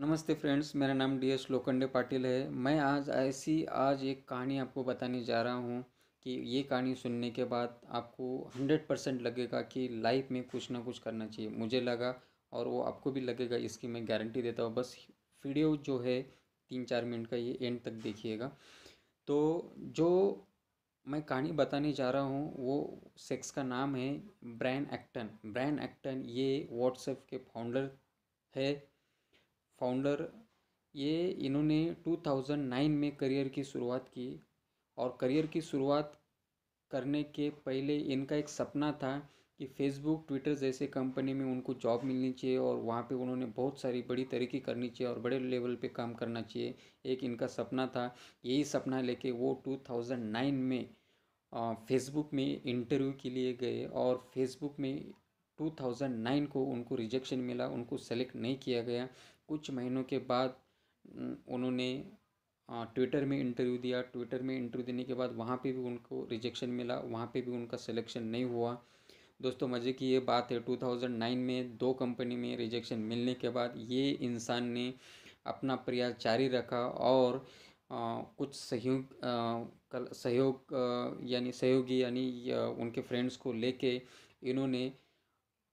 नमस्ते फ्रेंड्स मेरा नाम डी एस पाटिल है मैं आज ऐसी आज एक कहानी आपको बताने जा रहा हूँ कि ये कहानी सुनने के बाद आपको हंड्रेड परसेंट लगेगा कि लाइफ में कुछ ना कुछ करना चाहिए मुझे लगा और वो आपको भी लगेगा इसकी मैं गारंटी देता हूँ बस वीडियो जो है तीन चार मिनट का ये एंड तक देखिएगा तो जो मैं कहानी बताने जा रहा हूँ वो सेक्स का नाम है ब्रैन एक्टन ब्रैन एक्टन ये व्हाट्सएप के फाउंडर है फाउंडर ये इन्होंने 2009 में करियर की शुरुआत की और करियर की शुरुआत करने के पहले इनका एक सपना था कि फेसबुक ट्विटर जैसे कंपनी में उनको जॉब मिलनी चाहिए और वहाँ पे उन्होंने बहुत सारी बड़ी तरक्की करनी चाहिए और बड़े लेवल पे काम करना चाहिए एक इनका सपना था यही सपना लेके वो 2009 में फेसबुक में इंटरव्यू के लिए गए और फेसबुक में 2009 को उनको रिजेक्शन मिला उनको सेलेक्ट नहीं किया गया कुछ महीनों के बाद उन्होंने ट्विटर में इंटरव्यू दिया ट्विटर में इंटरव्यू देने के बाद वहाँ पे भी उनको रिजेक्शन मिला वहाँ पे भी उनका सिलेक्शन नहीं हुआ दोस्तों मज़े की ये बात है 2009 में दो कंपनी में रिजेक्शन मिलने के बाद ये इंसान ने अपना प्रयास जारी रखा और आ, कुछ सहयोग सहयोग यानी सहयोगी यानी उनके फ्रेंड्स को लेके इन्होंने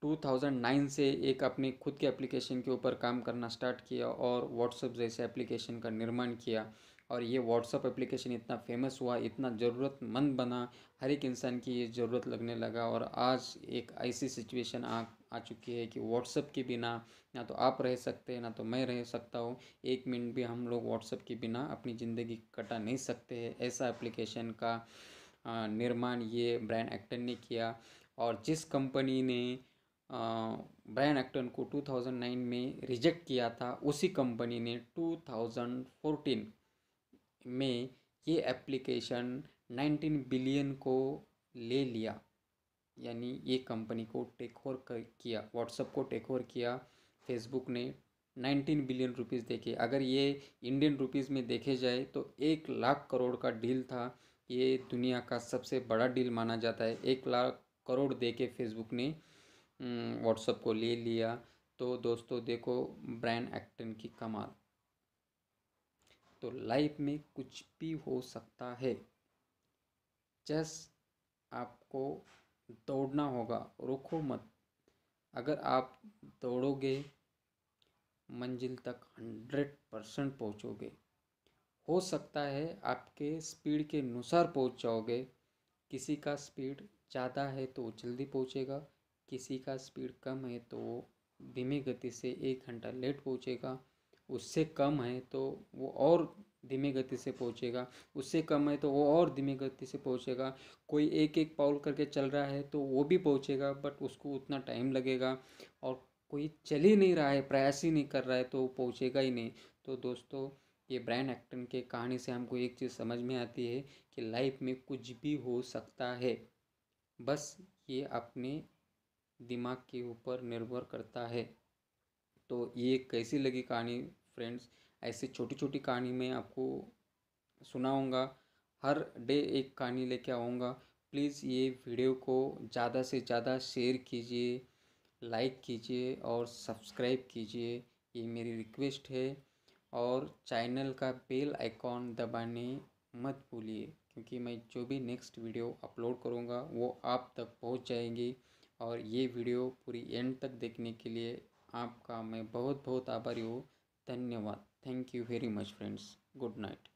2009 से एक अपने खुद के एप्लीकेशन के ऊपर काम करना स्टार्ट किया और व्हाट्सअप जैसे एप्लीकेशन का निर्माण किया और ये व्हाट्सअप एप्लीकेशन इतना फेमस हुआ इतना ज़रूरतमंद बना हर एक इंसान की ये ज़रूरत लगने लगा और आज एक ऐसी सिचुएशन आ आ चुकी है कि व्हाट्सअप के बिना ना तो आप रह सकते हैं ना तो मैं रह सकता हूँ एक मिनट भी हम लोग व्हाट्सअप के बिना अपनी ज़िंदगी कटा नहीं सकते हैं ऐसा एप्लीकेशन का निर्माण ये ब्रांड एक्टर ने किया और जिस कंपनी ने ब्रायन एक्टन को 2009 में रिजेक्ट किया था उसी कंपनी ने 2014 में ये एप्लीकेशन 19 बिलियन को ले लिया यानी ये कंपनी को टेक ओवर किया व्हाट्सअप को टेक ओवर किया फेसबुक ने 19 बिलियन रुपीस देखे अगर ये इंडियन रुपीस में देखे जाए तो एक लाख करोड़ का डील था ये दुनिया का सबसे बड़ा डील माना जाता है एक लाख करोड़ दे के फेसबुक ने व्हाट्सअप हम्म, को ले लिया तो दोस्तों देखो ब्रांड एक्टन की कमाल तो लाइफ में कुछ भी हो सकता है चेस आपको दौड़ना होगा रुको मत अगर आप दौड़ोगे मंजिल तक हंड्रेड परसेंट पहुँचोगे हो सकता है आपके स्पीड के अनुसार पहुँच जाओगे किसी का स्पीड ज़्यादा है तो जल्दी पहुँचेगा किसी का स्पीड कम है तो वो धीमी गति से एक घंटा लेट पहुँचेगा उससे कम है तो वो और धीमी गति से पहुँचेगा उससे कम है तो वो और धीमी गति से पहुँचेगा कोई एक एक पाउल करके चल रहा है तो वो भी पहुँचेगा बट उसको उतना टाइम लगेगा और कोई चल ही नहीं रहा है प्रयास ही नहीं कर रहा है तो वो पहुँचेगा ही नहीं तो दोस्तों ये ब्रायन एक्टन के कहानी से हमको एक चीज़ समझ में आती है कि लाइफ में कुछ भी हो सकता है बस ये अपने दिमाग के ऊपर निर्भर करता है तो ये कैसी लगी कहानी फ्रेंड्स ऐसे छोटी छोटी कहानी मैं आपको सुनाऊंगा हर डे एक कहानी लेके आऊँगा प्लीज़ ये वीडियो को ज़्यादा से ज़्यादा शेयर कीजिए लाइक कीजिए और सब्सक्राइब कीजिए ये मेरी रिक्वेस्ट है और चैनल का बेल आइकॉन दबाने मत भूलिए क्योंकि मैं जो भी नेक्स्ट वीडियो अपलोड करूँगा वो आप तक पहुँच जाएंगी और ये वीडियो पूरी एंड तक देखने के लिए आपका मैं बहुत बहुत आभारी हूँ धन्यवाद thank you very much friends good night